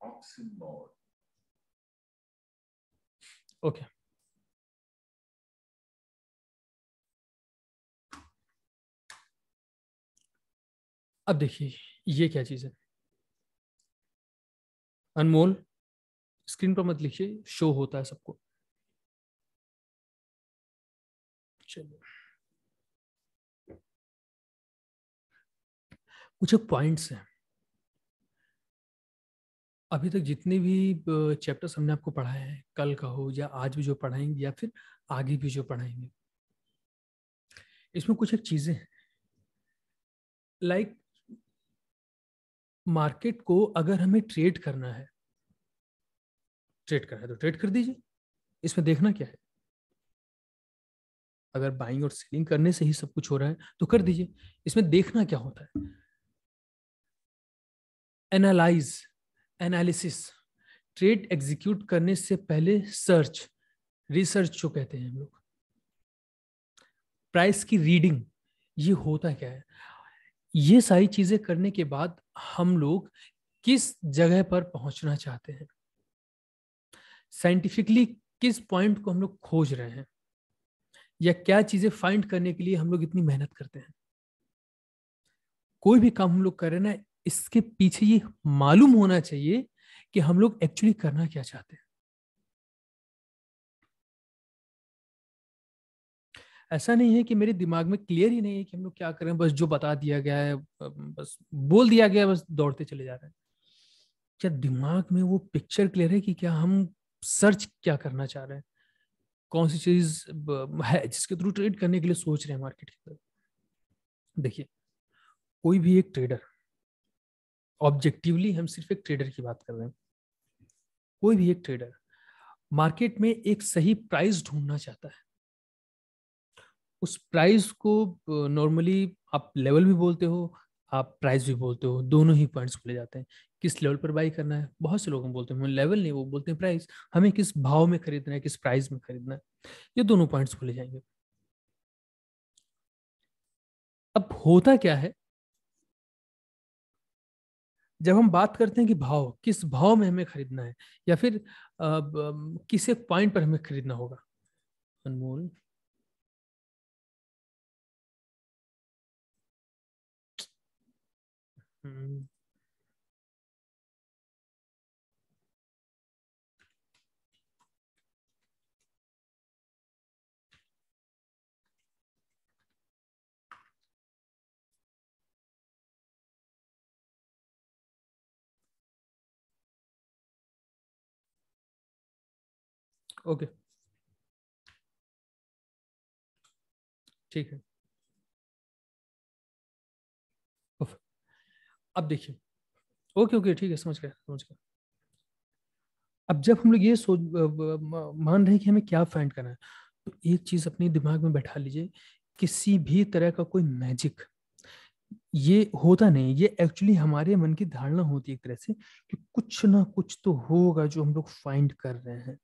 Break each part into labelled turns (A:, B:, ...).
A: oxymoron. Okay. अब देखिए ये क्या चीज है अनमोल स्क्रीन पर मत लिखिए शो होता है सबको चलिए कुछ पॉइंट्स हैं
B: अभी तक जितने भी चैप्टर्स हमने आपको पढ़ाए हैं कल का हो या आज भी जो पढ़ाएंगे या फिर आगे भी जो पढ़ाएंगे इसमें कुछ एक चीज़ें हैं लाइक मार्केट को अगर हमें ट्रेड करना है ट्रेड करना है तो ट्रेड कर दीजिए इसमें देखना क्या है अगर बाइंग और सेलिंग करने से ही सब कुछ हो रहा है तो कर दीजिए इसमें देखना क्या होता है एनालाइज एनालिसिस ट्रेड एग्जीक्यूट करने से पहले सर्च रिसर्च जो कहते हैं हम लोग प्राइस की रीडिंग ये होता क्या है ये सारी चीजें करने के बाद हम लोग किस जगह पर पहुंचना चाहते हैं साइंटिफिकली किस पॉइंट को हम लोग खोज रहे हैं या क्या चीजें फाइंड करने के लिए हम लोग इतनी मेहनत करते हैं कोई भी काम हम लोग कर रहे हैं ना इसके पीछे ये मालूम
A: होना चाहिए कि हम लोग एक्चुअली करना क्या चाहते हैं ऐसा नहीं है कि मेरे दिमाग में क्लियर ही नहीं है कि हम
B: लोग क्या करें बस जो बता दिया गया है बस बोल दिया गया है बस दौड़ते चले जा रहे हैं क्या दिमाग में वो पिक्चर क्लियर है कि क्या हम सर्च क्या करना चाह रहे हैं कौन सी चीज है जिसके थ्रू ट्रेड करने के लिए सोच रहे हैं मार्केट के अंदर देखिए कोई भी एक ट्रेडर ऑब्जेक्टिवली हम सिर्फ एक ट्रेडर की बात कर रहे हैं कोई भी एक ट्रेडर मार्केट में एक सही प्राइस ढूंढना चाहता है उस प्राइस को नॉर्मली आप लेवल भी बोलते हो आप प्राइस भी बोलते हो दोनों ही पॉइंट्स को ले जाते हैं किस लेवल पर बाई करना है बहुत से लोग हम बोलते हैं लेवल नहीं वो बोलते हैं प्राइस हमें किस भाव में खरीदना है किस प्राइस
A: में खरीदना है ये दोनों पॉइंट्स को ले जाएंगे अब होता क्या है जब हम बात करते हैं
B: कि भाव किस भाव में हमें खरीदना है या फिर किस एक पॉइंट पर हमें खरीदना
A: होगा अनमोल हम्म ओके ठीक है अब देखिए ओके ओके ठीक है
B: समझ गया समझ गए अब जब हम लोग ये सोच मान रहे हैं कि हमें क्या फाइंड करना है तो एक चीज अपने दिमाग में बैठा लीजिए किसी भी तरह का कोई मैजिक ये होता नहीं ये एक्चुअली हमारे मन की धारणा होती है एक तरह से कि कुछ ना कुछ तो होगा जो हम लोग फाइंड कर रहे हैं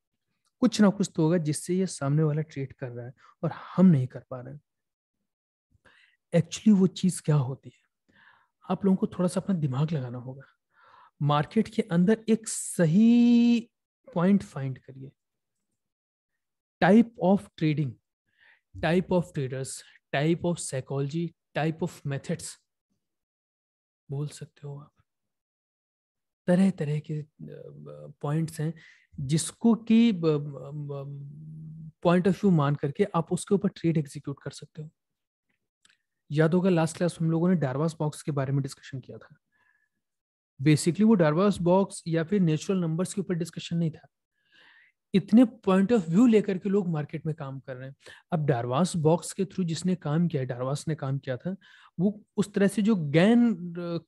B: कुछ ना कुछ तो होगा जिससे ये सामने वाला ट्रीट कर रहा है और हम नहीं कर पा रहे एक्चुअली वो चीज़ क्या होती है आप लोगों को थोड़ा सा अपना दिमाग लगाना होगा मार्केट के अंदर एक सही पॉइंट फाइंड करिए type of trading type of traders type of psychology type of methods बोल सकते हो आप तरह तरह के पॉइंट्स हैं जिसको कि पॉइंट ऑफ व्यू मान करके आप उसके ऊपर ट्रेड एग्जीक्यूट कर सकते हो याद होगा लास्ट क्लास हम लोगों ने डारवास बॉक्स के बारे में डिस्कशन किया था बेसिकली वो डारवास बॉक्स या फिर नेचुरल नंबर्स के ऊपर डिस्कशन नहीं था इतने पॉइंट ऑफ व्यू लेकर के लोग मार्केट में काम कर रहे हैं अब डारवास बॉक्स के थ्रू जिसने काम किया है डारवास ने काम किया था वो उस तरह से जो गैन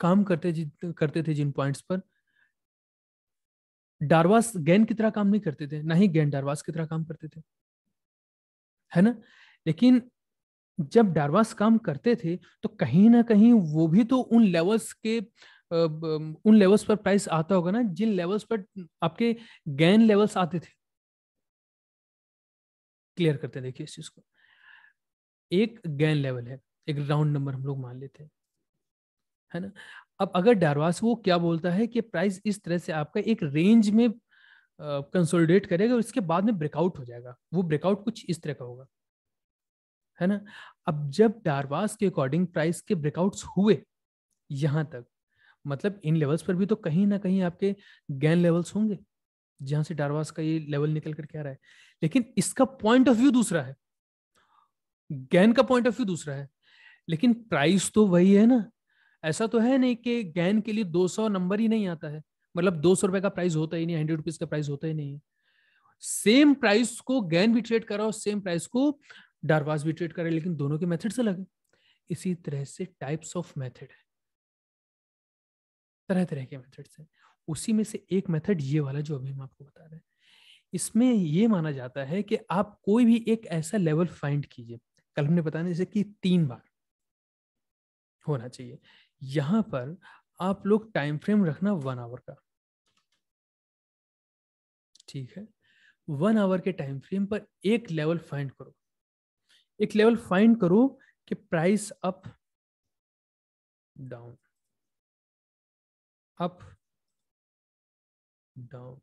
B: काम करते करते थे जिन पॉइंट्स पर डारवास गैन की तरह काम नहीं करते थे ना ही गैन डारवास की तरह काम करते थे है ना लेकिन जब डारवास काम करते थे तो कहीं ना कहीं वो भी तो उन लेवल्स के उन लेवल्स पर प्राइस आता होगा ना जिन लेवल्स पर आपके गैन लेवल्स आते थे क्लियर करते हैं देखिए इस चीज को एक गैन लेवल है एक राउंड नंबर हम लोग मान लेते हैं है ना अब अगर डारवास वो क्या बोलता है कि प्राइस इस तरह से आपका एक रेंज में कंसोलिडेट करेगा उसके बाद में ब्रेकआउट हो जाएगा वो ब्रेकआउट कुछ इस तरह का होगा है ना अब जब डारवास के अकॉर्डिंग प्राइस के ब्रेकआउट्स हुए यहाँ तक मतलब इन लेवल्स पर भी तो कहीं ना कहीं आपके गैन लेवल्स होंगे जहां से डारवास का ये लेवल निकल कर क्या रहा है लेकिन इसका पॉइंट ऑफ व्यू दूसरा है गैन का पॉइंट ऑफ व्यू दूसरा है लेकिन प्राइस तो वही है ना ऐसा तो है नहीं कि गैन के लिए 200 नंबर ही नहीं आता है मतलब दो सौ रुपए का प्राइस होता ही नहीं हंड्रेड रुपीज का प्राइस होता ही नहीं है सेम प्राइस को गैन भी ट्रेड करा और सेम प्राइस को डारवास भी ट्रेड करा लेकिन दोनों के मेथड अलग है इसी तरह से टाइप्स ऑफ मेथड है तरह तरह के मेथड्स हैं उसी में से एक मेथड ये वाला जो अभी हम आपको बता रहे हैं इसमें ये माना जाता है कि आप कोई भी एक ऐसा लेवल फाइंड कीजिए कल हमने बताया जैसे कि तीन बार होना चाहिए यहां पर आप लोग टाइम फ्रेम रखना वन आवर का ठीक है वन आवर के टाइम फ्रेम पर एक लेवल फाइंड करो एक लेवल फाइंड करो कि price up
A: down up down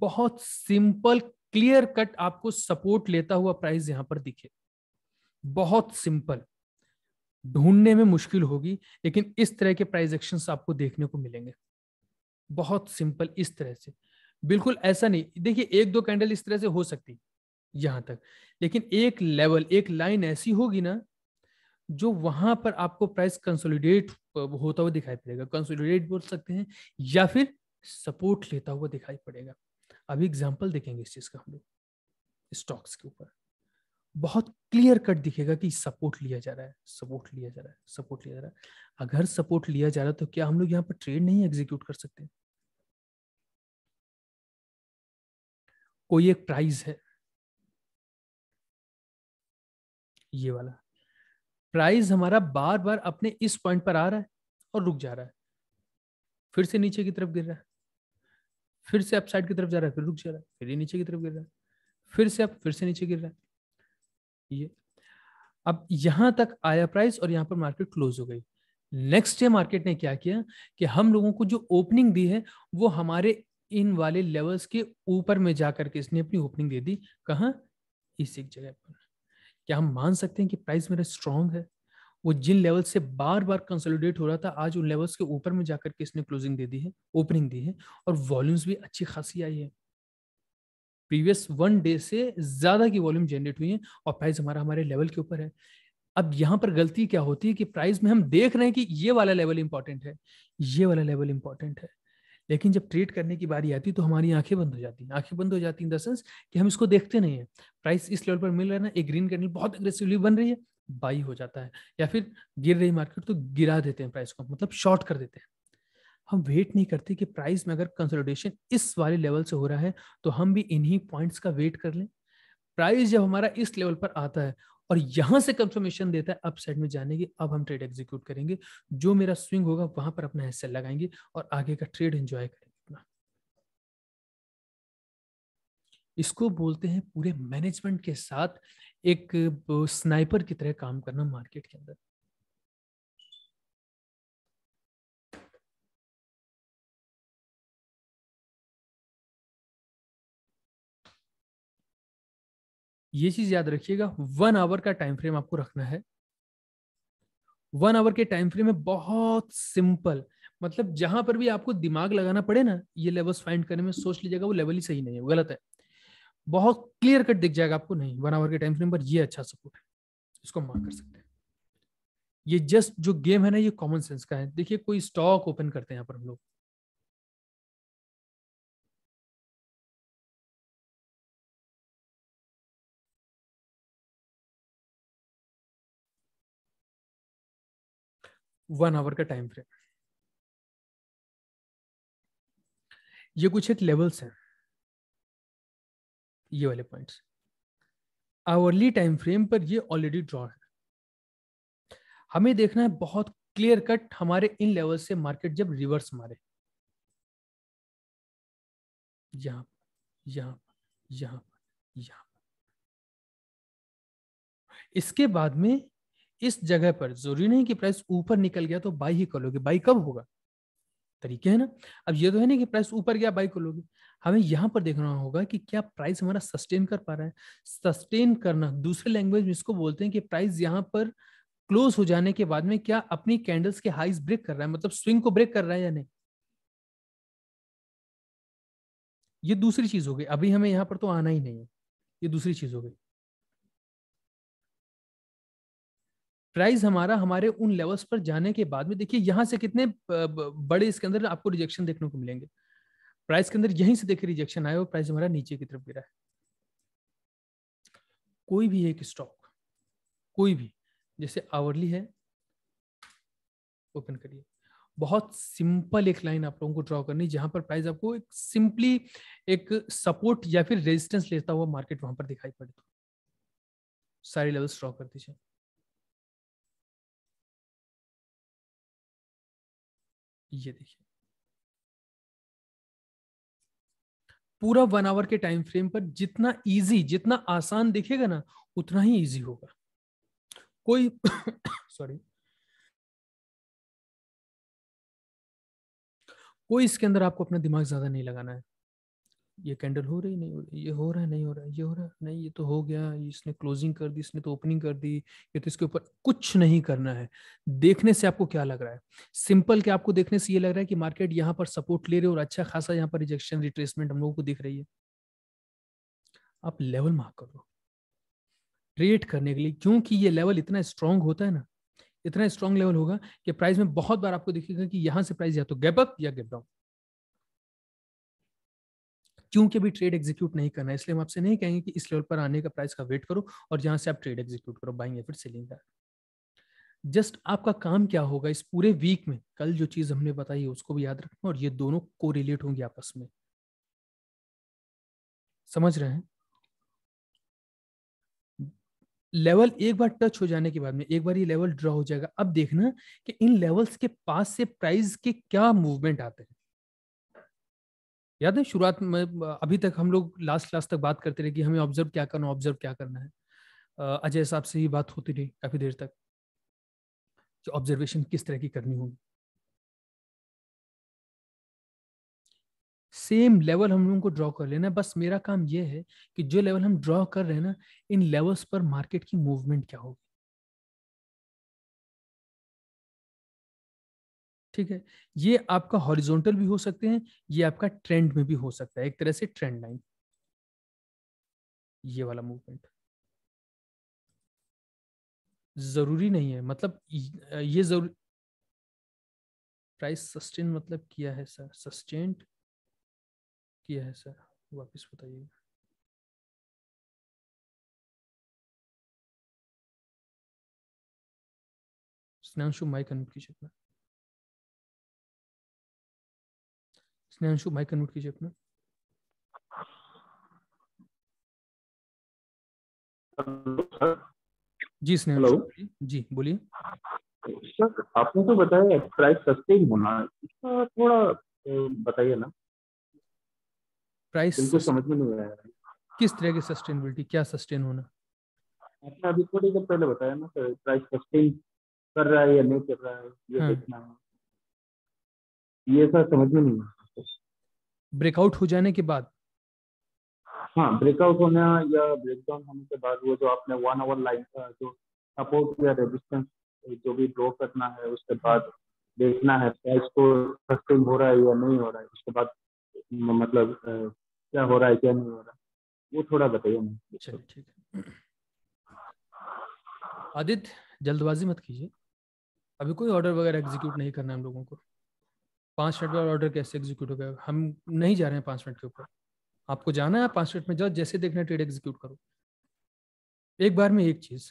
A: बहुत
B: सिंपल क्लियर कट आपको सपोर्ट लेता हुआ प्राइस यहां पर दिखे बहुत सिंपल ढूंढने में मुश्किल होगी लेकिन इस तरह के प्राइस एक्शन आपको देखने को मिलेंगे बहुत सिंपल इस तरह से बिल्कुल ऐसा नहीं देखिए एक दो कैंडल इस तरह से हो सकती यहां तक लेकिन एक लेवल एक लाइन ऐसी होगी ना जो वहां पर आपको प्राइस कंसोलिडेट होता हुआ दिखाई पड़ेगा कंसोलिडेट बोल सकते हैं या फिर सपोर्ट लेता हुआ दिखाई पड़ेगा अभी एग्जाम्पल देखेंगे इस चीज का हम लोग स्टॉक्स के ऊपर बहुत क्लियर कट दिखेगा कि सपोर्ट लिया जा रहा है सपोर्ट लिया जा रहा है सपोर्ट लिया जा रहा है अगर सपोर्ट लिया जा रहा है तो क्या हम लोग यहाँ
A: पर ट्रेड नहीं एग्जीक्यूट कर सकते कोई एक प्राइज है ये वाला
B: प्राइस हमारा बार बार अपने इस पॉइंट पर आ रहा है और रुक जा रहा है फिर से नीचे की तरफ गिर रहा है फिर से अपसाइड की तरफ जा रहा है फिर रुक जा रहा है फिर नीचे की तरफ गिर रहा है फिर से अब फिर से नीचे गिर रहा है ये अब यहां तक आया प्राइस और यहाँ पर मार्केट क्लोज हो गई नेक्स्ट डे मार्केट ने क्या किया कि हम लोगों को जो ओपनिंग दी है वो हमारे इन वाले लेवल्स के ऊपर में जाकर के इसने अपनी ओपनिंग दे दी कहा इस एक जगह पर क्या हम मान सकते हैं कि प्राइस मेरा स्ट्रांग है वो जिन लेवल से बार बार कंसोलिडेट हो रहा था आज उन लेवल्स के ऊपर में जाकर के इसने क्लोजिंग दे दी है ओपनिंग दी है और वॉल्यूम्स भी अच्छी खासी आई है प्रीवियस वन डे से ज़्यादा की वॉल्यूम जनरेट हुई है और प्राइस हमारा हमारे लेवल के ऊपर है अब यहाँ पर गलती क्या होती है कि प्राइस में हम देख रहे हैं कि ये वाला लेवल इंपॉर्टेंट है ये वाला लेवल इंपॉर्टेंट है लेकिन जब ट्रेड करने की बारी आती है तो हमारी आंखें बंद हो जाती हैं आंखें बंद हो जाती हैं इन द सेंस कि हम इसको देखते नहीं है प्राइस इस लेवल पर मिल रहा है ना एक ग्रीन कैंडल बहुत अग्रेसिवली बन रही है बाई हो जाता है या फिर गिर रही मार्केट तो गिरा देते हैं प्राइस को मतलब शॉर्ट कर देते हैं हम वेट नहीं करते कि प्राइस में अगर कंसोलिडेशन इस वाले लेवल से हो रहा है तो हम भी इन्हीं पॉइंट्स का वेट कर लें प्राइस जब हमारा इस लेवल पर आता है और यहां से कंफर्मेशन देता है अपसाइड में जाने की अब हम ट्रेड एग्जीक्यूट करेंगे जो मेरा स्विंग होगा वहां पर अपना हिस्सा लगाएंगे और आगे का ट्रेड एंजॉय करेंगे इसको बोलते हैं पूरे मैनेजमेंट के साथ एक स्नाइपर की तरह
A: काम करना मार्केट के अंदर ये चीज याद रखिएगा वन आवर का टाइम फ्रेम आपको रखना
B: है वन आवर के टाइम फ्रेम में बहुत सिंपल मतलब जहां पर भी आपको दिमाग लगाना पड़े ना ये लेवल्स फाइंड करने में सोच लीजिएगा वो लेवल ही सही नहीं है वो गलत है बहुत क्लियर कट दिख जाएगा आपको नहीं वन आवर के टाइम फ्रेम पर ये अच्छा सपोर्ट है इसको मार्क
A: कर सकते हैं ये जस्ट जो गेम है ना ये कॉमन सेंस का है देखिए कोई स्टॉक ओपन करते हैं यहाँ पर हम लोग वन आवर का टाइम फ्रेम ये कुछ एक लेवल्स हैं ये वाले पॉइंट्स आवरली टाइम फ्रेम पर ये ऑलरेडी ड्रॉ है
B: हमें देखना है बहुत क्लियर कट हमारे इन लेवल से मार्केट जब
A: रिवर्स मारे यहां यहां यहां यहां इसके बाद
B: में इस जगह पर जरूरी नहीं कि प्राइस ऊपर निकल गया तो बाई ही करोगे बाई कब होगा तरीके है ना अब ये तो है ना कि प्राइस ऊपर गया बाई करोगे हमें यहाँ पर देखना होगा कि क्या प्राइस हमारा सस्टेन कर पा रहा है सस्टेन करना दूसरे लैंग्वेज में इसको बोलते हैं कि प्राइस यहाँ पर क्लोज हो जाने के बाद में क्या अपनी कैंडल्स के हाइस ब्रेक कर रहा है मतलब स्विंग को ब्रेक कर रहा
A: है या नहीं ये दूसरी चीज हो गई अभी हमें यहाँ पर तो आना ही नहीं है ये दूसरी चीज हो गई
B: प्राइस हमारा हमारे उन लेवल्स पर जाने के बाद में देखिए यहाँ से कितने बड़े इसके अंदर आपको रिजेक्शन देखने को मिलेंगे प्राइस के अंदर यहीं से देखिए रिजेक्शन आया और प्राइस हमारा नीचे की तरफ गिरा है कोई भी एक स्टॉक कोई भी जैसे आवरली है ओपन करिए बहुत सिंपल एक लाइन आप लोगों को ड्रॉ करनी जहां पर प्राइस आपको एक सिंपली एक सपोर्ट या फिर
A: रेजिस्टेंस लेता हुआ मार्केट वहां पर दिखाई पड़े सारे लेवल्स ड्रॉ कर दीजिए ये देखिए पूरा वन आवर के टाइम
B: फ्रेम पर जितना इजी जितना आसान दिखेगा ना उतना ही इजी होगा कोई सॉरी
A: कोई इसके अंदर आपको अपना दिमाग ज्यादा नहीं लगाना है ये कैंडल हो रही नहीं हो रही
B: ये हो रहा है नहीं हो रहा है ये हो रहा है नहीं ये तो हो गया इसने क्लोजिंग कर दी इसने तो ओपनिंग कर दी ये तो इसके ऊपर कुछ नहीं करना है देखने से आपको क्या लग रहा है सिंपल क्या आपको देखने से ये लग रहा है कि मार्केट यहाँ पर सपोर्ट ले रहे और अच्छा खासा यहाँ पर रिजेक्शन रिट्रेसमेंट हम लोगों को दिख रही है आप लेवल मार्क करो ट्रेड करने के लिए क्योंकि ये लेवल इतना स्ट्रांग होता है ना इतना स्ट्रांग लेवल होगा कि प्राइस में बहुत बार आपको दिखेगा कि यहाँ से प्राइस या तो गैप अप या गैप डाउन क्योंकि अभी ट्रेड एग्जीक्यूट नहीं करना है इसलिए हम आपसे नहीं कहेंगे कि इस लेवल पर आने का प्राइस का वेट करो और जहां से आप ट्रेड एग्जीक्यूट करो बाइंग या फिर सेलिंग का जस्ट आपका काम क्या होगा इस पूरे वीक में कल जो चीज हमने बताई है उसको भी याद रखना और ये दोनों को रिलेट होंगे आपस में समझ रहे हैं लेवल एक बार टच हो जाने के बाद में एक बार ये लेवल ड्रॉ हो जाएगा अब देखना कि इन लेवल्स के पास से प्राइस के क्या मूवमेंट आते हैं याद है शुरुआत में अभी तक हम लोग लास्ट क्लास तक बात करते रहे कि हमें ऑब्जर्व क्या करना ऑब्जर्व क्या करना है अजय साहब से ही बात होती रही काफी
A: देर तक कि ऑब्जर्वेशन किस तरह की करनी होगी सेम लेवल हम लोगों को ड्रॉ कर लेना बस मेरा काम यह है कि जो लेवल हम ड्रॉ कर रहे हैं ना इन लेवल्स पर मार्केट की मूवमेंट क्या होगी ठीक है ये आपका हॉरिजोंटल भी हो सकते हैं ये आपका ट्रेंड में भी हो सकता है एक तरह से ट्रेंड लाइन ये वाला मूवमेंट जरूरी नहीं है मतलब ये जरूर प्राइस सस्टेन मतलब किया है सर सस्टेन्ड किया है सर वापस बताइएगा स्नेंशु माइक अनम्यूट कीजिए स्नेहांशु माइक कन्वर्ट कीजिए अपना जी स्नेहांशु
B: जी बोलिए सर आपने तो बताया प्राइस सस्ते ही होना इसका थोड़ा बताइए ना प्राइस तो समझ में नहीं आया किस तरह की सस्टेनेबिलिटी क्या सस्टेन होना आपने अभी थोड़ी देर पहले बताया ना सर
A: प्राइस सस्टेन कर रहा है या नहीं कर रहा है ये हाँ। देखना ये सर समझ में नहीं आया
B: ब्रेकआउट हो जाने के बाद हाँ ब्रेकआउट होने या ब्रेकडाउन होने के बाद वो जो आपने वन आवर लाइन का जो सपोर्ट या रेजिस्टेंस जो भी ड्रॉ करना है उसके बाद देखना है प्राइस को सस्टेन हो रहा है या नहीं हो रहा है उसके बाद मतलब क्या हो रहा है क्या नहीं हो रहा है वो थोड़ा बताइए मैं ठीक आदित्य जल्दबाजी मत कीजिए अभी कोई ऑर्डर वगैरह एग्जीक्यूट नहीं करना है हम लोगों को पाँच मिनट बाद ऑर्डर कैसे एग्जीक्यूट हो गया हम नहीं जा रहे हैं पाँच मिनट के ऊपर आपको जाना है पाँच मिनट में
A: जाओ जैसे देखना ट्रेड एग्जीक्यूट करो एक बार में एक चीज़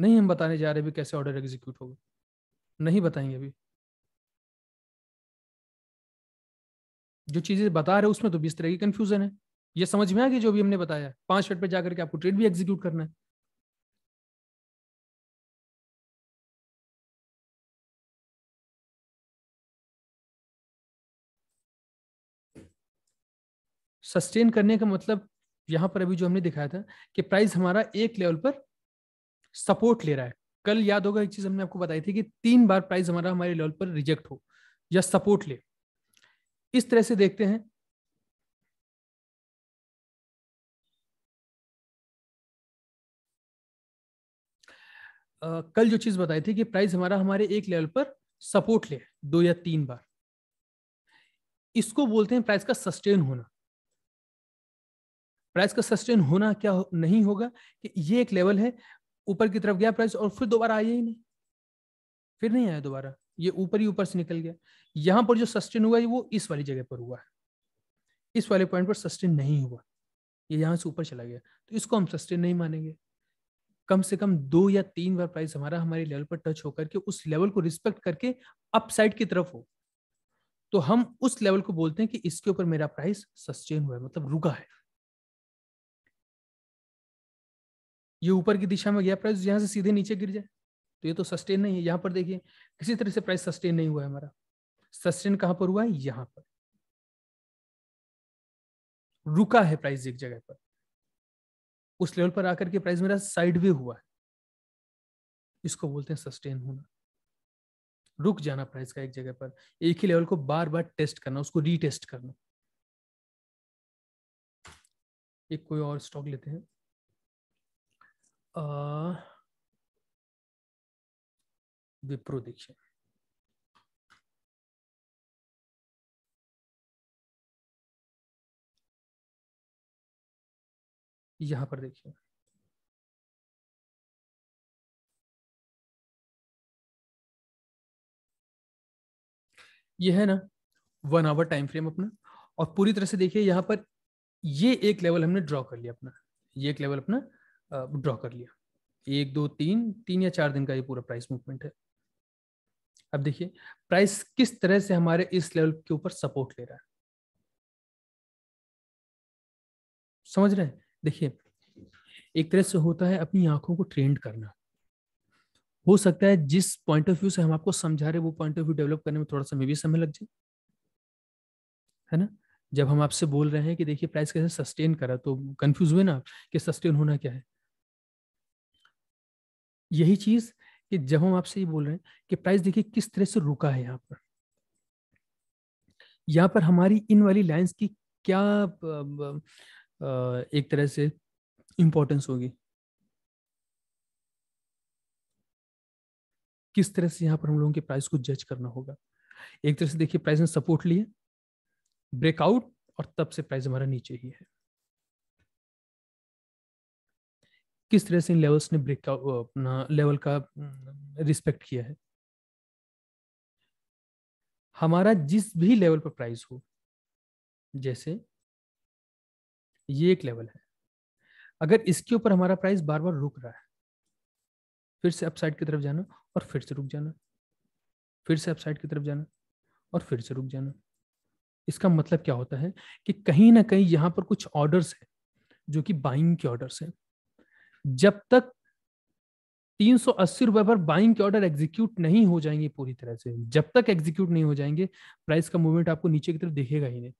A: नहीं हम बताने जा रहे भी कैसे ऑर्डर एग्जीक्यूट होगा नहीं बताएंगे अभी
B: जो चीज़ें बता रहे उसमें तो बीस तरह की कंफ्यूजन है ये समझ में आ गई जो भी हमने बताया पांच मिनट
A: पर जाकर के आपको ट्रेड भी एग्जीक्यूट करना है सस्टेन करने का मतलब यहाँ पर अभी जो हमने
B: दिखाया था कि प्राइस हमारा एक लेवल पर सपोर्ट ले रहा है कल याद होगा एक चीज हमने आपको बताई थी कि तीन बार प्राइस हमारा हमारे लेवल पर रिजेक्ट हो या सपोर्ट ले
A: इस तरह से देखते हैं Uh, कल जो चीज बताई थी कि प्राइस हमारा हमारे एक लेवल पर सपोर्ट ले दो या तीन बार
B: इसको बोलते हैं प्राइस का सस्टेन होना प्राइस का सस्टेन होना क्या हो, नहीं होगा कि ये एक लेवल है ऊपर की तरफ गया प्राइस और फिर दोबारा आया ही नहीं फिर नहीं आया दोबारा ये ऊपर ही ऊपर से निकल गया यहाँ पर जो सस्टेन हुआ है वो इस वाली जगह पर हुआ है इस वाले पॉइंट पर सस्टेन नहीं हुआ ये यहां से ऊपर चला गया तो इसको हम सस्टेन नहीं मानेंगे कम से कम दो या तीन बार प्राइस हमारा हमारे लेवल पर टच होकर के उस लेवल को रिस्पेक्ट करके अपसाइड की तरफ हो तो हम उस लेवल को बोलते हैं कि इसके ऊपर मेरा प्राइस सस्टेन हुआ है मतलब रुका है ये ऊपर की दिशा में गया प्राइस यहाँ से सीधे नीचे गिर जाए तो ये तो सस्टेन नहीं है यहाँ पर देखिए किसी तरह से प्राइस सस्टेन नहीं हुआ है हमारा सस्टेन कहाँ पर हुआ है यहाँ पर
A: रुका है प्राइस एक जगह पर उस लेवल पर आकर के प्राइस मेरा साइड वे हुआ है इसको बोलते हैं सस्टेन
B: होना रुक जाना प्राइस का एक जगह पर एक ही लेवल को बार बार टेस्ट करना उसको
A: रीटेस्ट करना एक कोई और स्टॉक लेते हैं विप्रो दीक्षित यहां पर देखिए यह है ना वन आवर
B: टाइम फ्रेम अपना और पूरी तरह से देखिए यहां पर ये एक लेवल हमने ड्रॉ कर लिया अपना ये एक लेवल अपना ड्रॉ कर लिया एक दो तीन तीन या चार दिन का ये पूरा प्राइस मूवमेंट
A: है अब देखिए प्राइस किस तरह से हमारे इस लेवल के ऊपर सपोर्ट ले रहा है समझ रहे हैं देखिए एक तरह से होता है अपनी आंखों को ट्रेंड करना हो सकता है
B: जिस पॉइंट ऑफ व्यू से हम आपको समझा रहे वो पॉइंट ऑफ व्यू डेवलप करने में थोड़ा सा भी समय लग जाए है ना जब हम आपसे बोल रहे हैं कि देखिए प्राइस कैसे सस्टेन करा तो कंफ्यूज हुए ना कि सस्टेन होना क्या है यही चीज कि जब हम आपसे ये बोल रहे हैं कि प्राइस देखिए किस तरह से रुका है यहाँ पर यहाँ पर हमारी इन वाली लाइंस की क्या एक तरह से इम्पोर्टेंस होगी किस तरह से यहाँ पर हम लोगों के प्राइस को जज करना होगा एक तरह से देखिए प्राइस ने सपोर्ट लिए ब्रेकआउट और तब से प्राइस हमारा नीचे ही है किस तरह से इन लेवल्स ने ब्रेक अपना लेवल का रिस्पेक्ट
A: हम्म, किया है हमारा जिस भी लेवल पर प्राइस हो जैसे ये एक लेवल है
B: अगर इसके ऊपर हमारा प्राइस बार बार रुक रहा है फिर से अपसाइड की तरफ जाना और फिर से रुक जाना फिर से अपसाइड की तरफ जाना और फिर से रुक जाना इसका मतलब क्या होता है कि कहीं ना कहीं यहाँ पर कुछ ऑर्डर्स हैं जो कि बाइंग के ऑर्डर्स हैं जब तक 380 रुपए पर बाइंग के ऑर्डर एग्जीक्यूट नहीं हो जाएंगे पूरी तरह से जब तक एग्जीक्यूट नहीं हो जाएंगे प्राइस का मूवमेंट आपको नीचे की तरफ दिखेगा ही नहीं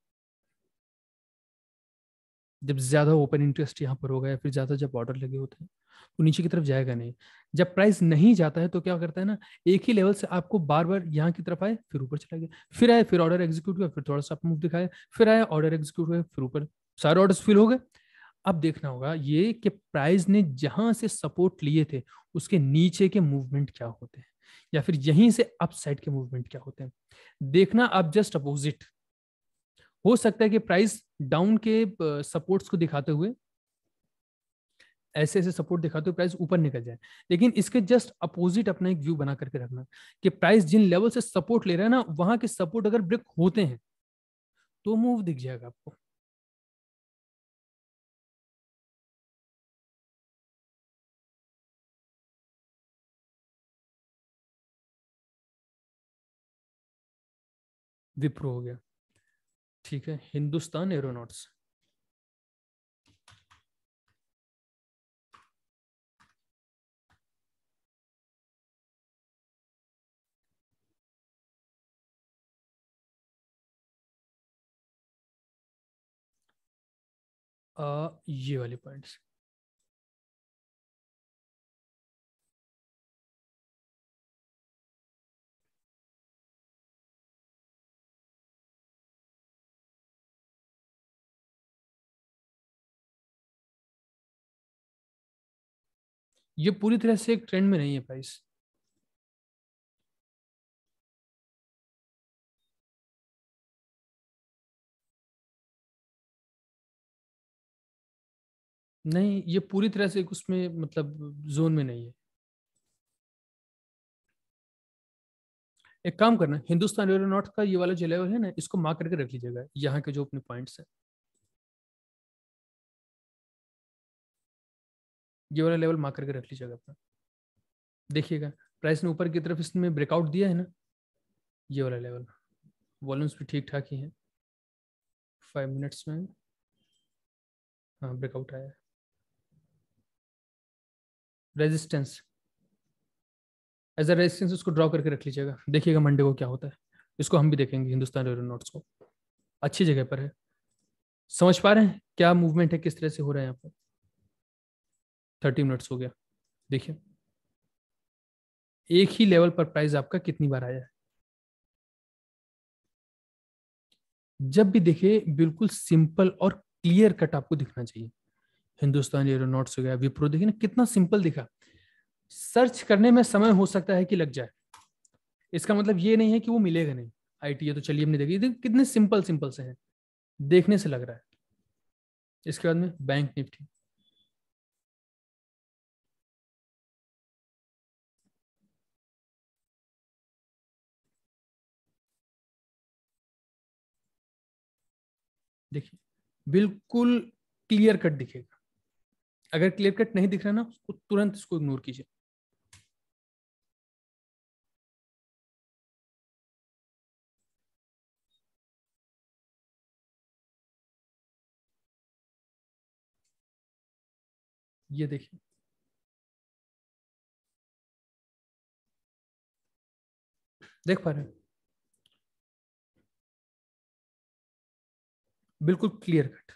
B: जब ज्यादा ओपन इंटरेस्ट यहां पर होगा या फिर ज्यादा जब ऑर्डर लगे होते हैं तो नीचे की तरफ जाएगा नहीं जब प्राइस नहीं जाता है तो क्या करता है ना एक ही लेवल से आपको बार बार यहाँ की तरफ आए फिर ऊपर चला गया फिर आए फिर ऑर्डर एग्जीक्यूट हुआ फिर थोड़ा सा मूव दिखाया फिर आया ऑर्डर एग्जीक्यूट हुआ फिर ऊपर सारे ऑर्डर फिल हो गए अब देखना होगा ये कि प्राइस ने जहां से सपोर्ट लिए थे उसके नीचे के मूवमेंट क्या होते हैं या फिर यहीं से अपसाइड के मूवमेंट क्या होते हैं देखना अब जस्ट अपोजिट हो सकता है कि प्राइस डाउन के सपोर्ट्स को दिखाते हुए ऐसे ऐसे सपोर्ट दिखाते हुए प्राइस ऊपर निकल जाए लेकिन इसके जस्ट अपोजिट अपना एक व्यू बना
A: करके रखना कि प्राइस जिन लेवल से सपोर्ट ले रहा है ना वहां के सपोर्ट अगर ब्रेक होते हैं तो मूव दिख जाएगा आपको विप्रो हो गया ठीक है हिंदुस्तान एरोनॉट्स आ, ये वाले पॉइंट्स ये पूरी तरह से एक ट्रेंड में नहीं है प्राइस नहीं ये पूरी तरह से उसमें मतलब जोन में नहीं है एक काम करना हिंदुस्तान एरोनॉट का ये वाला जो लेवल है ना इसको मार्क करके रख लीजिएगा यहाँ के जो अपने पॉइंट्स हैं ये वाला लेवल मार्क करके रख लीजिएगा अपना देखिएगा प्राइस ने ऊपर
B: की तरफ इसमें ब्रेकआउट दिया है ना ये वाला लेवल वॉल्यूम्स भी ठीक ठाक ही हैं
A: फाइव मिनट्स में हाँ ब्रेकआउट आया रेजिस्टेंस एज अ
B: रेजिस्टेंस उसको ड्रॉ करके रख लीजिएगा देखिएगा मंडे को क्या होता है इसको हम भी देखेंगे हिंदुस्तान नोट्स को अच्छी जगह पर है समझ पा रहे हैं क्या मूवमेंट है किस तरह से हो रहा है यहाँ पर
A: थर्टी मिनट्स हो गया देखिए एक ही लेवल पर प्राइस आपका कितनी बार आया है
B: जब भी देखे बिल्कुल सिंपल और क्लियर कट आपको दिखना चाहिए हिंदुस्तान एरोनॉट्स हो गया विप्रो देखिए ना कितना सिंपल दिखा सर्च करने में समय हो सकता है कि लग जाए इसका मतलब ये नहीं है कि वो मिलेगा नहीं आई टी तो चलिए हमने देखी कितने सिंपल सिंपल
A: से हैं देखने से लग रहा है इसके बाद में बैंक निफ्टी देखिए बिल्कुल क्लियर कट दिखेगा अगर क्लियर कट नहीं दिख रहा ना उसको तुरंत इसको इग्नोर कीजिए ये देखिए देख पा रहे हैं बिल्कुल क्लियर कट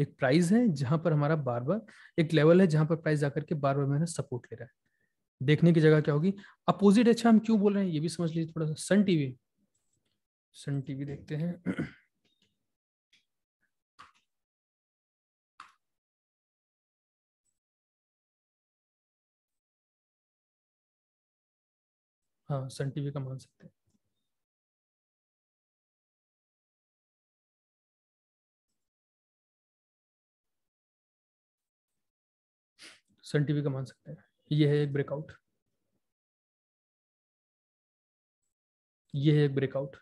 A: एक प्राइस है जहां पर
B: हमारा बार बार एक लेवल है जहां पर प्राइस जाकर के बार बार मेरा सपोर्ट ले रहा है देखने की जगह क्या होगी अपोजिट अच्छा हम क्यों बोल रहे हैं ये भी समझ लीजिए थोड़ा सा सन टीवी सन टीवी देखते
A: हैं हाँ सन टीवी का मान सकते हैं सन टीवी का मान सकते हैं ये है एक ब्रेकआउट ये है एक ब्रेकआउट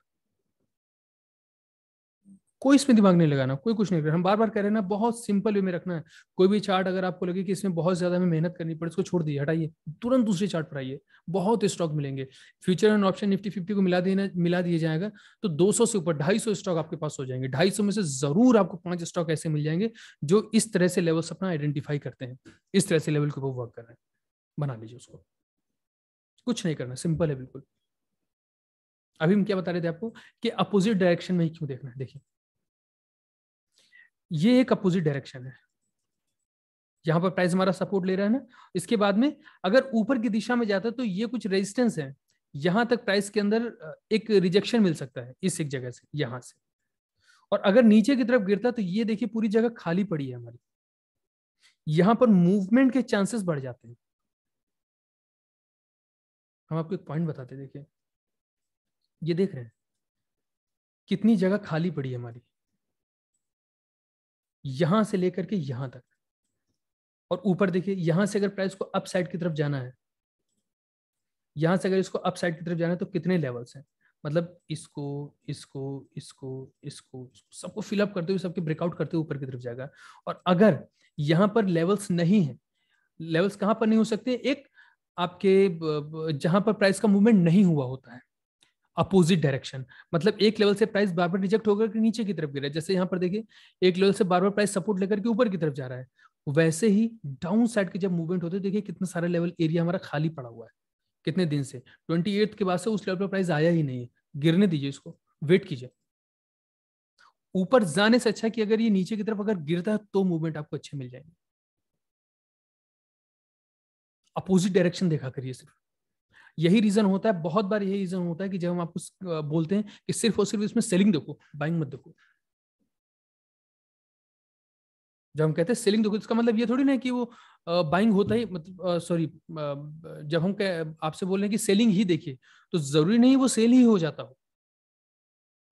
A: कोई इसमें दिमाग नहीं लगाना कोई कुछ नहीं करना हम बार बार कह रहे हैं ना बहुत सिंपल वे में रखना है
B: कोई भी चार्ट अगर आपको लगे कि इसमें बहुत ज्यादा हमें मेहनत करनी पड़े इसको छोड़ दिए हटाइए तुरंत दूसरे चार्ट पर आइए बहुत स्टॉक मिलेंगे future and option Nifty fifty को मिला देना मिला दिया जाएगा तो दो से ऊपर ढाई स्टॉक आपके पास हो जाएंगे ढाई में से जरूर आपको पांच स्टॉक ऐसे मिल जाएंगे जो इस तरह से लेवल्स अपना आइडेंटिफाई करते हैं इस तरह से लेवल के ऊपर वर्क कर रहे हैं बना लीजिए उसको कुछ नहीं करना सिंपल है बिल्कुल अभी हम क्या बता रहे थे आपको कि अपोजिट डायरेक्शन में ही क्यों देखना है देखिए ये एक अपोजिट डायरेक्शन है यहां पर प्राइस हमारा सपोर्ट ले रहा है ना इसके बाद में अगर ऊपर की दिशा में जाता है तो ये कुछ रेजिस्टेंस है यहां तक प्राइस के अंदर एक रिजेक्शन मिल सकता है इस एक जगह से यहां से और अगर नीचे की तरफ गिरता तो ये देखिए पूरी जगह खाली पड़ी है हमारी यहां पर मूवमेंट के चांसेस बढ़ जाते हैं हम आपको एक पॉइंट बताते देखिए ये देख रहे हैं कितनी जगह खाली पड़ी है हमारी यहां से लेकर के यहां तक और ऊपर देखिए यहां से अगर प्राइस को अप साइड की तरफ जाना है यहां से अगर इसको अप साइड की तरफ जाना है तो कितने लेवल्स हैं मतलब इसको इसको इसको इसको, इसको सबको फिलअप करते हुए सबके ब्रेकआउट करते हुए ऊपर की तरफ जाएगा और अगर यहां पर लेवल्स नहीं है लेवल्स कहां पर नहीं हो सकते एक आपके जहां पर प्राइस का मूवमेंट नहीं हुआ होता है अपोजिट डायरेक्शन मतलब एक लेवल से प्राइस बार बार रिजेक्ट होकर नीचे की तरफ गिर रहा है जैसे यहाँ पर देखिए एक लेवल से बार बार प्राइस सपोर्ट लेकर के ऊपर की तरफ जा रहा है वैसे ही डाउन साइड के जब मूवमेंट होते देखिए कितना सारा लेवल एरिया हमारा खाली पड़ा हुआ है कितने दिन से ट्वेंटी एट्थ के बाद से उस लेवल पर प्राइस आया ही नहीं है गिरने दीजिए इसको वेट कीजिए ऊपर जाने से अच्छा कि अगर ये नीचे की तरफ अगर गिरता है तो मूवमेंट आपको अच्छे मिल जाएंगे अपोजिट डायरेक्शन देखा करिए सिर्फ यही रीजन होता है बहुत बार यही रीजन होता है कि जब हम आपको बोलते हैं कि सिर्फ और सिर्फ इसमें सेलिंग देखो बाइंग मत देखो जब हम कहते हैं सेलिंग देखो तो इसका मतलब ये थोड़ी ना कि वो बाइंग होता ही मतलब सॉरी जब हम आपसे बोल रहे हैं कि सेलिंग ही देखिए तो जरूरी नहीं वो सेल ही हो जाता हो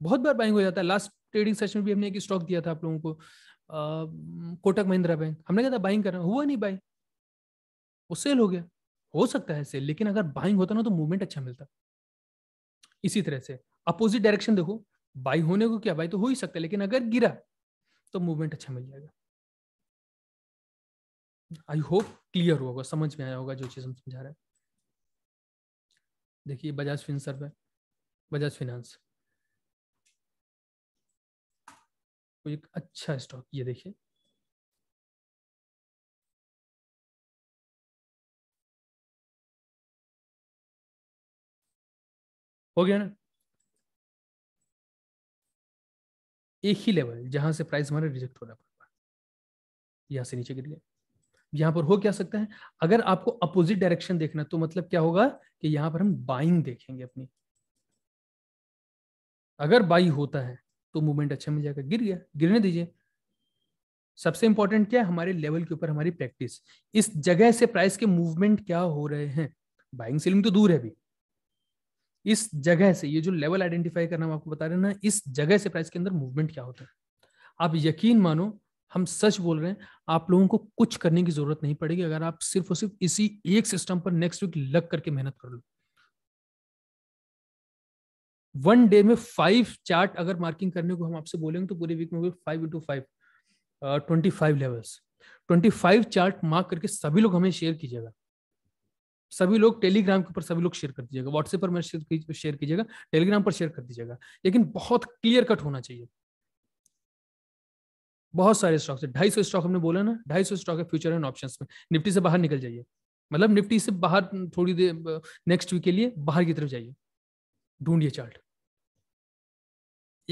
B: बहुत बार बाइंग हो जाता है लास्ट ट्रेडिंग सेशन में भी हमने एक स्टॉक दिया था आप लोगों को कोटक महिंद्रा बैंक हमने कहा था बाइंग करना हुआ नहीं बाइंग वो सेल हो गया हो सकता है सेल लेकिन अगर बाइंग होता ना तो मूवमेंट अच्छा मिलता इसी तरह से अपोजिट डायरेक्शन देखो बाई होने को क्या बाई तो हो ही सकता है लेकिन अगर गिरा तो मूवमेंट अच्छा मिल जाएगा आई होप क्लियर होगा समझ में आया होगा जो चीज हम समझा रहे हैं
A: देखिए बजाज फिनसर्व है बजाज फिनेंस एक अच्छा स्टॉक ये देखिए हो गया ना एक ही लेवल जहां से प्राइस हमारा रिजेक्ट होना पड़ है यहां से
B: नीचे गिर गया यहां पर हो क्या सकता है अगर आपको अपोजिट डायरेक्शन देखना तो मतलब क्या होगा कि यहां पर हम बाइंग देखेंगे अपनी अगर बाई होता है तो मूवमेंट अच्छा मिल जाएगा गिर गया गिरने दीजिए सबसे इंपॉर्टेंट क्या है हमारे लेवल के ऊपर हमारी प्रैक्टिस इस जगह से प्राइस के मूवमेंट क्या हो रहे हैं बाइंग सेलिंग तो दूर है भी इस जगह से ये जो लेवल आइडेंटिफाई करना हम आपको बता रहे हैं ना इस जगह से प्राइस के अंदर मूवमेंट क्या होता है आप यकीन मानो हम सच बोल रहे हैं आप लोगों को कुछ करने की जरूरत नहीं पड़ेगी अगर आप सिर्फ और सिर्फ इसी एक सिस्टम पर नेक्स्ट वीक लग करके मेहनत कर लो वन डे में फाइव चार्ट अगर मार्किंग करने को हम आपसे बोलेंगे तो पूरे वीक में five into five twenty five levels twenty five chart mark करके सभी लोग हमें शेयर कीजिएगा सभी लोग टेलीग्राम के ऊपर सभी लोग शेयर कर दीजिएगा व्हाट्सएप पर मैं शेयर कीजिएगा टेलीग्राम पर शेयर कर दीजिएगा लेकिन बहुत क्लियर कट होना चाहिए बहुत सारे स्टॉक है ढाई सौ स्टॉक हमने बोला ना ढाई सौ स्टॉक है फ्यूचर एंड ऑप्शन में निफ्टी से बाहर निकल जाइए मतलब निफ्टी से बाहर थोड़ी देर नेक्स्ट वीक के लिए बाहर की तरफ जाइए ढूंढिए चार्ट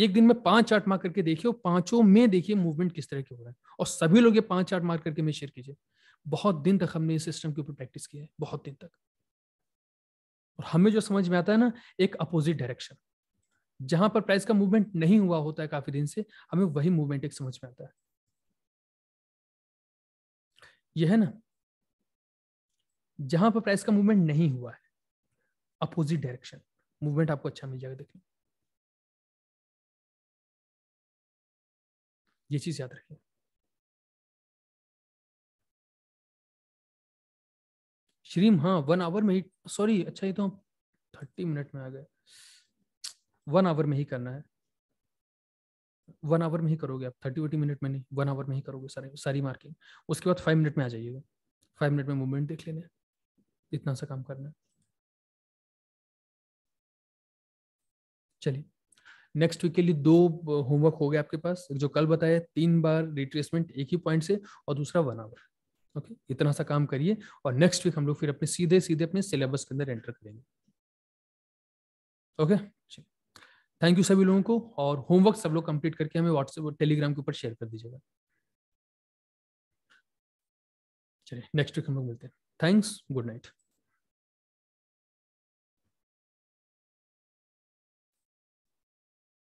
B: एक दिन में पांच चार्ट मार करके देखिए और पांचों में देखिए मूवमेंट किस तरह के हो रहा है और सभी लोग ये पांच चार्ट मार करके में शेयर कीजिए बहुत दिन तक हमने इस सिस्टम के ऊपर प्रैक्टिस की है बहुत दिन तक और हमें जो समझ में आता है ना एक अपोजिट डायरेक्शन जहां पर प्राइस का मूवमेंट नहीं हुआ होता है काफी दिन से हमें वही मूवमेंट एक समझ में आता है यह है ना जहां पर प्राइस का मूवमेंट नहीं हुआ है
A: अपोजिट डायरेक्शन मूवमेंट आपको अच्छा मिल जाएगा देखने ये चीज याद रखें श्रीम हाँ वन आवर में ही सॉरी
B: अच्छा ये तो हम थर्टी मिनट में आ गए वन आवर में ही करना है वन आवर में ही करोगे आप थर्टी वर्टी मिनट में नहीं वन आवर में ही करोगे सारे सारी मार्किंग उसके बाद फाइव मिनट में आ जाइएगा फाइव मिनट में मूवमेंट देख लेना इतना सा काम करना है चलिए
A: नेक्स्ट वीक के लिए दो
B: होमवर्क uh, हो गए आपके पास जो कल बताया तीन बार रिट्रेसमेंट एक ही पॉइंट से और दूसरा वन आवर ओके okay? इतना सा काम करिए और नेक्स्ट वीक हम लोग फिर अपने सीधे सीधे अपने सिलेबस के अंदर एंटर करेंगे ओके okay? थैंक यू सभी लोगों को और होमवर्क सब लोग कंप्लीट करके हमें व्हाट्सएप और टेलीग्राम के ऊपर शेयर कर दीजिएगा
A: चलिए नेक्स्ट वीक हम लोग मिलते हैं थैंक्स गुड नाइट